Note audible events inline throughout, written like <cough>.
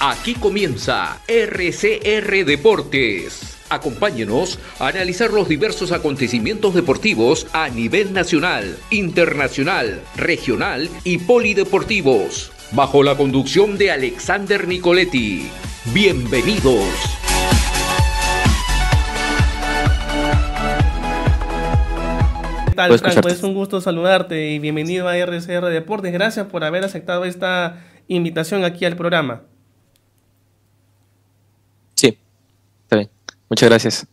Aquí comienza RCR Deportes. Acompáñenos a analizar los diversos acontecimientos deportivos a nivel nacional, internacional, regional y polideportivos, bajo la conducción de Alexander Nicoletti. Bienvenidos. ¿Qué tal, Franco? Es un gusto saludarte y bienvenido a RCR Deportes. Gracias por haber aceptado esta invitación aquí al programa. Muchas gracias.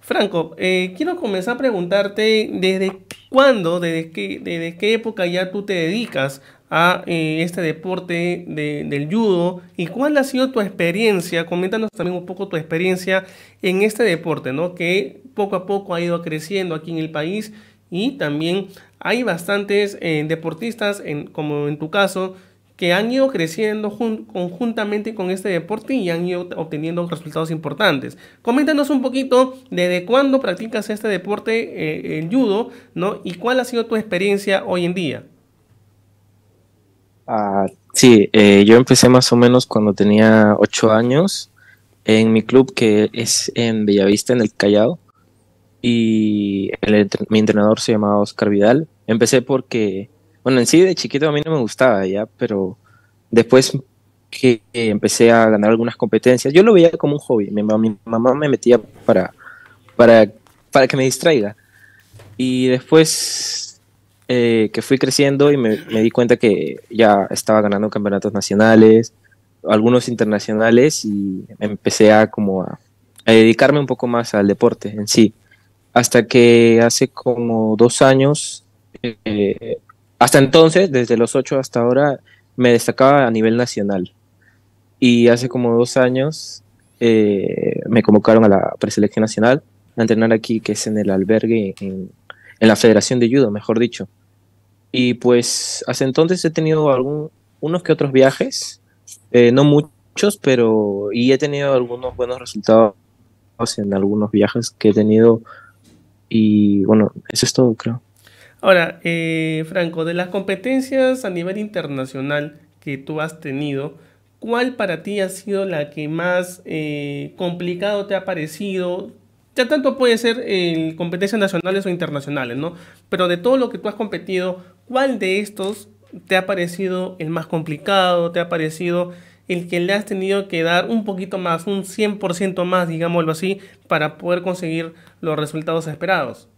Franco, eh, quiero comenzar a preguntarte desde cuándo, desde qué, desde qué época ya tú te dedicas a eh, este deporte del judo y cuál ha sido tu experiencia, coméntanos también un poco tu experiencia en este deporte, ¿no? que poco a poco ha ido creciendo aquí en el país y también hay bastantes eh, deportistas, en, como en tu caso, que han ido creciendo conjuntamente con este deporte y han ido obteniendo resultados importantes. Coméntanos un poquito desde cuándo practicas este deporte, eh, el judo, ¿no? Y cuál ha sido tu experiencia hoy en día. Ah, sí, eh, yo empecé más o menos cuando tenía 8 años en mi club que es en Bellavista, en el Callao. Y mi entrenador se llamaba Oscar Vidal. Empecé porque bueno, en sí de chiquito a mí no me gustaba ya, pero después que empecé a ganar algunas competencias, yo lo veía como un hobby. Mi, mamá me metía para, para, para que me distraiga. Y después eh, que fui creciendo y me, di cuenta que ya estaba ganando campeonatos nacionales, algunos internacionales, y empecé a como a, dedicarme un poco más al deporte en sí. Hasta que hace como dos años eh, hasta entonces, desde los 8 hasta ahora, me destacaba a nivel nacional. Y hace como dos años eh, me convocaron a la preselección nacional a entrenar aquí, que es en el albergue, en, la Federación de Judo, mejor dicho. Y pues hasta entonces he tenido algún, unos que otros viajes, eh, no muchos, pero y he tenido algunos buenos resultados en algunos viajes que he tenido. Y bueno, eso es todo, creo. Ahora, eh, Franco, de las competencias a nivel internacional que tú has tenido, ¿cuál para ti ha sido la que más eh, complicado te ha parecido? Ya tanto puede ser eh, competencias nacionales o internacionales, ¿no? Pero de todo lo que tú has competido, ¿cuál de estos te ha parecido el más complicado? ¿Te ha parecido el que le has tenido que dar un poquito más, un 100% más, digámoslo así, para poder conseguir los resultados esperados?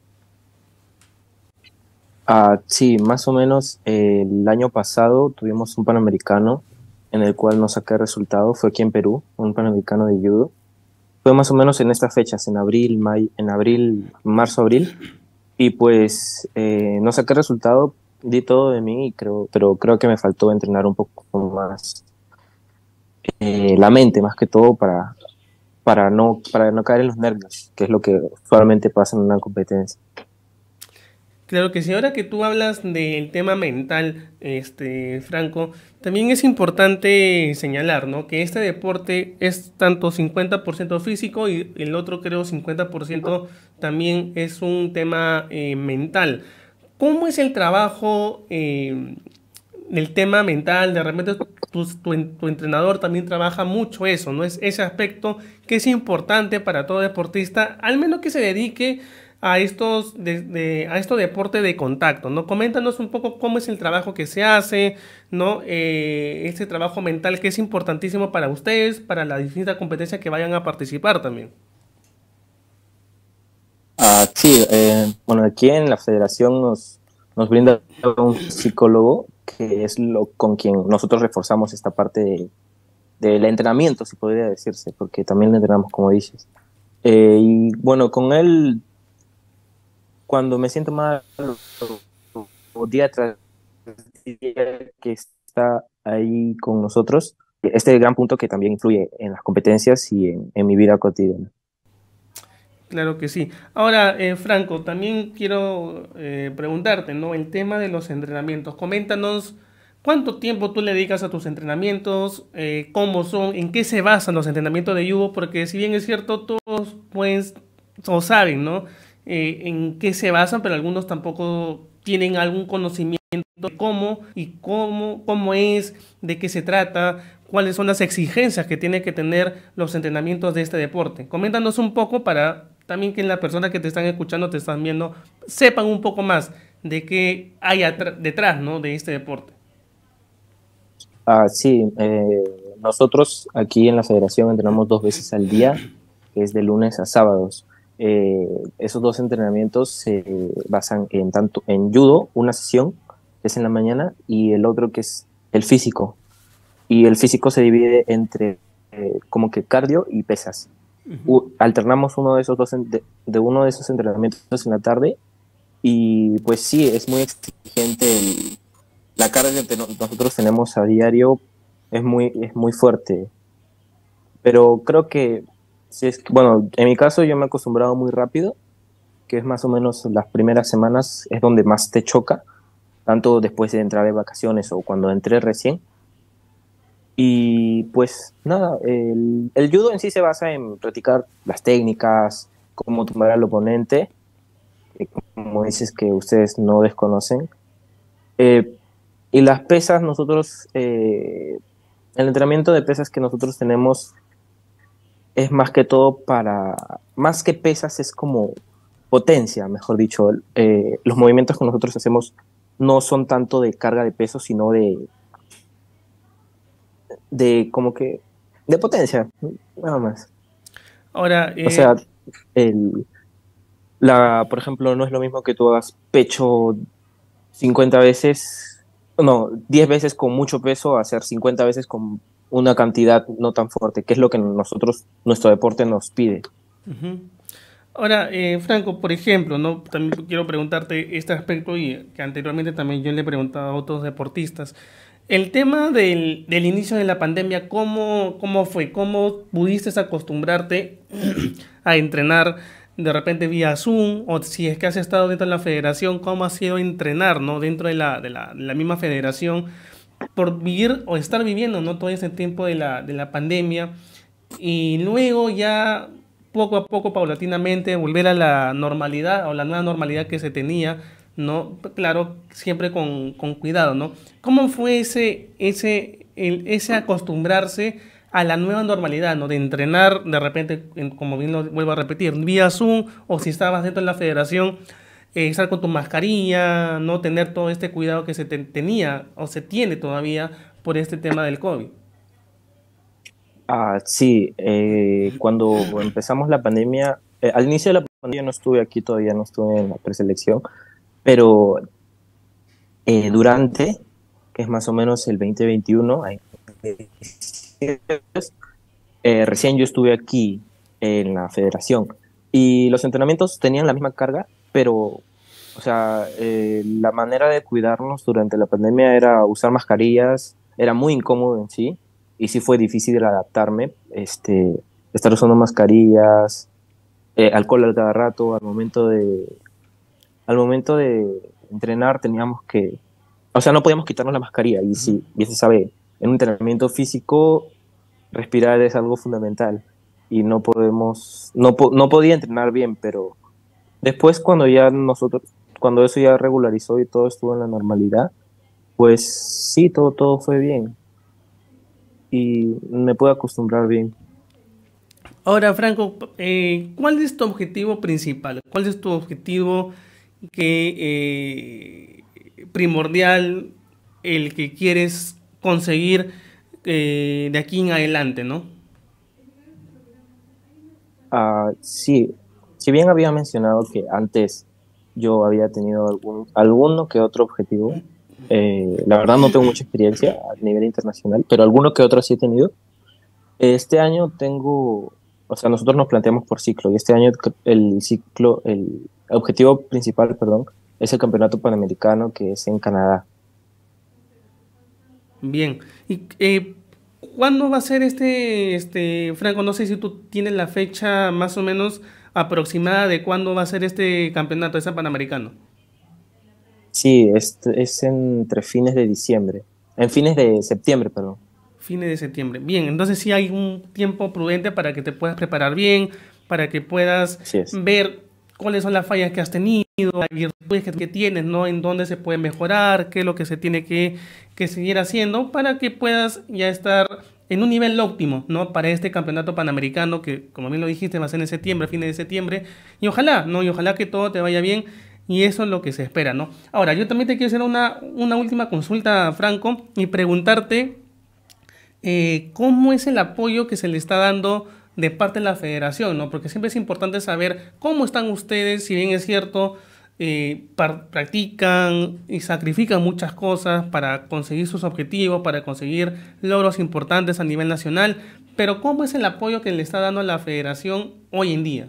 Ah, sí, más o menos el año pasado tuvimos un panamericano en el cual no saqué resultado, fue aquí en Perú, un panamericano de judo. Fue más o menos en estas fechas, en abril, mayo, en abril, marzo, abril. Y pues eh, no saqué resultado, di todo de mí, creo, pero creo que me faltó entrenar un poco más eh, la mente, más que todo, para, para, no, para no caer en los nervios, que es lo que usualmente pasa en una competencia. Claro que sí, ahora que tú hablas del tema mental, este, Franco, también es importante señalar, ¿no? Que este deporte es tanto 50% físico y el otro creo 50% también es un tema eh, mental. ¿Cómo es el trabajo eh, del tema mental? De repente tu, tu, entrenador también trabaja mucho eso, ¿no? Es ese aspecto que es importante para todo deportista, al menos que se dedique a, estos de, a esto deporte de contacto, ¿no? Coméntanos un poco cómo es el trabajo que se hace, ¿no? este trabajo mental que es importantísimo para ustedes, para la distintas competencia que vayan a participar también. Ah, sí, eh, bueno, aquí en la federación nos, nos brinda un psicólogo que es lo con quien nosotros reforzamos esta parte del entrenamiento, si podría decirse, porque también le entrenamos, como dices. Eh, y bueno, con él cuando me siento mal o, día tras día que está ahí con nosotros, este es el gran punto que también influye en las competencias y en, mi vida cotidiana. Claro que sí. Ahora, eh, Franco, también quiero eh, preguntarte, ¿no? El tema de los entrenamientos. Coméntanos cuánto tiempo tú le dedicas a tus entrenamientos, eh, cómo son, en qué se basan los entrenamientos de Yugo, porque si bien es cierto, todos pueden, o saben, ¿no? Eh, en qué se basan, pero algunos tampoco tienen algún conocimiento de cómo y cómo, cómo es, de qué se trata, cuáles son las exigencias que tienen que tener los entrenamientos de este deporte. Coméntanos un poco para también que las personas que te están escuchando, te están viendo, sepan un poco más de qué hay detrás de este deporte. Ah, sí, eh, nosotros aquí en la federación entrenamos dos veces al día, que es de lunes a sábados. Eh, esos dos entrenamientos se basan en tanto en judo, una sesión que es en la mañana y el otro que es el físico. Y el físico se divide entre eh, como que cardio y pesas. Alternamos uno de esos dos de, uno de esos entrenamientos en la tarde y pues sí, es muy exigente la carga que nosotros tenemos a diario es muy es muy fuerte. Pero creo que bueno, en mi caso yo me he acostumbrado muy rápido, que es más o menos las primeras semanas es donde más te choca, tanto después de entrar de vacaciones o cuando entré recién. Y pues nada, el, judo en sí se basa en practicar las técnicas, cómo tumbar al oponente, eh, como dices que ustedes no desconocen. Eh, y las pesas, nosotros, eh, el entrenamiento de pesas que nosotros tenemos es más que todo para, más que pesas, es como potencia, mejor dicho. Eh, los movimientos que nosotros hacemos no son tanto de carga de peso, sino de, de como que, de potencia, nada más. Ahora, o sea, eh, el, la, por ejemplo, no es lo mismo que tú hagas pecho 50 veces, no, 10 veces con mucho peso, hacer 50 veces con una cantidad no tan fuerte, que es lo que nosotros, nuestro deporte nos pide. Ahora, eh, Franco, por ejemplo, ¿no? también quiero preguntarte este aspecto y que anteriormente también yo le he preguntado a otros deportistas. El tema del, del inicio de la pandemia, ¿cómo, ¿cómo fue? ¿Cómo pudiste acostumbrarte <clears throat> a entrenar de repente vía Zoom? O si es que has estado dentro de la federación, ¿cómo ha sido entrenar ¿no? dentro de la, de la, de la misma federación? por vivir o estar viviendo ¿no? todo ese tiempo de la, de la pandemia y luego ya poco a poco, paulatinamente, volver a la normalidad o la nueva normalidad que se tenía, ¿no? Claro, siempre con, con cuidado, ¿no? ¿Cómo fue ese, ese, el, ese acostumbrarse a la nueva normalidad, ¿no? De entrenar de repente, como bien lo vuelvo a repetir, vía Zoom o si estabas dentro de la federación, eh, estar con tu mascarilla, no tener todo este cuidado que se tenía o se tiene todavía por este tema del COVID. Ah, sí, eh, cuando empezamos la pandemia, eh, al inicio de la pandemia no estuve aquí todavía, no estuve en la preselección, pero durante, que es más o menos el 2021, recién yo estuve aquí en la federación y los entrenamientos tenían la misma carga pero, o sea, eh, la manera de cuidarnos durante la pandemia era usar mascarillas, era muy incómodo en sí, y sí fue difícil adaptarme, este, estar usando mascarillas, eh, alcohol al cada rato, al momento de, al momento de entrenar teníamos que, o sea, no podíamos quitarnos la mascarilla, y sí, y se sabe, en un entrenamiento físico respirar es algo fundamental y no podemos, no, no podía entrenar bien, pero Después cuando ya nosotros, cuando eso ya regularizó y todo estuvo en la normalidad, pues sí, todo, todo fue bien. Y me pude acostumbrar bien. Ahora, Franco, eh, ¿cuál es tu objetivo principal? ¿Cuál es tu objetivo que, eh, primordial, el que quieres conseguir eh, de aquí en adelante, no? Ah, sí, si bien había mencionado que antes yo había tenido algún, alguno que otro objetivo, eh, la verdad no tengo mucha experiencia a nivel internacional, pero alguno que otro sí he tenido. Este año tengo, o sea, nosotros nos planteamos por ciclo y este año el ciclo, el objetivo principal, perdón, es el Campeonato Panamericano que es en Canadá. Bien, y eh, ¿cuándo va a ser este, este, Franco? No sé si tú tienes la fecha más o menos aproximada de cuándo va a ser este campeonato, ese panamericano. Sí, es, es entre fines de diciembre, en fines de septiembre, perdón. Fines de septiembre. Bien, entonces sí hay un tiempo prudente para que te puedas preparar bien, para que puedas ver cuáles son las fallas que has tenido, las virtudes que, tienes, ¿no? En dónde se puede mejorar, qué es lo que se tiene que, que seguir haciendo para que puedas ya estar en un nivel óptimo, ¿no? Para este campeonato panamericano que, como bien lo dijiste, va a ser en septiembre, fines de septiembre. Y ojalá, ¿no? Y ojalá que todo te vaya bien. Y eso es lo que se espera, ¿no? Ahora, yo también te quiero hacer una, una última consulta, Franco, y preguntarte eh, cómo es el apoyo que se le está dando de parte de la federación, ¿no? Porque siempre es importante saber cómo están ustedes, si bien es cierto, practican y sacrifican muchas cosas para conseguir sus objetivos, para conseguir logros importantes a nivel nacional, pero ¿cómo es el apoyo que le está dando a la federación hoy en día?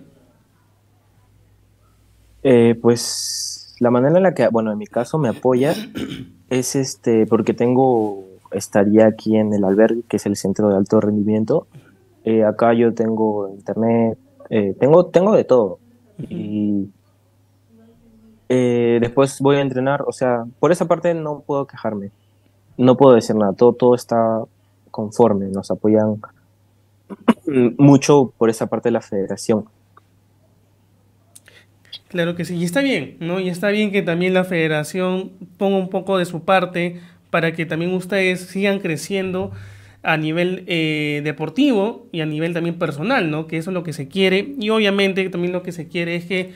Eh, pues la manera en la que, bueno, en mi caso me apoya <clears throat> es este, porque tengo, estaría aquí en el albergue, que es el centro de alto rendimiento. Eh, acá yo tengo internet, eh, tengo, tengo de todo. Y eh, después voy a entrenar, o sea, por esa parte no puedo quejarme, no puedo decir nada, todo, está conforme, nos apoyan <clears throat> mucho por esa parte de la federación. Claro que sí, y está bien, ¿no? Y está bien que también la federación ponga un poco de su parte para que también ustedes sigan creciendo a nivel eh, deportivo y a nivel también personal, ¿no? Que eso es lo que se quiere y obviamente también lo que se quiere es que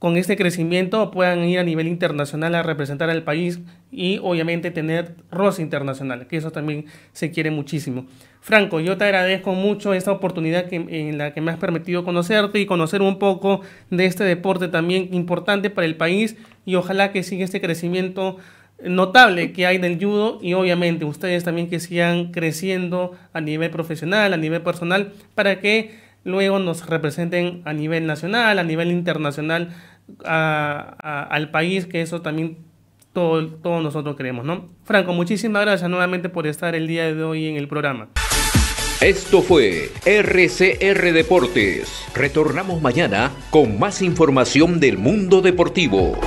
con este crecimiento puedan ir a nivel internacional a representar al país y obviamente tener roce internacional, que eso también se quiere muchísimo. Franco, yo te agradezco mucho esta oportunidad en la que me has permitido conocerte y conocer un poco de este deporte también importante para el país y ojalá que siga este crecimiento notable que hay del judo y obviamente ustedes también que sigan creciendo a nivel profesional, a nivel personal, para que luego nos representen a nivel nacional, a nivel internacional, al país, que eso también todos nosotros queremos, ¿no? Franco, muchísimas gracias nuevamente por estar el día de hoy en el programa. Esto fue RCR Deportes. Retornamos mañana con más información del mundo deportivo.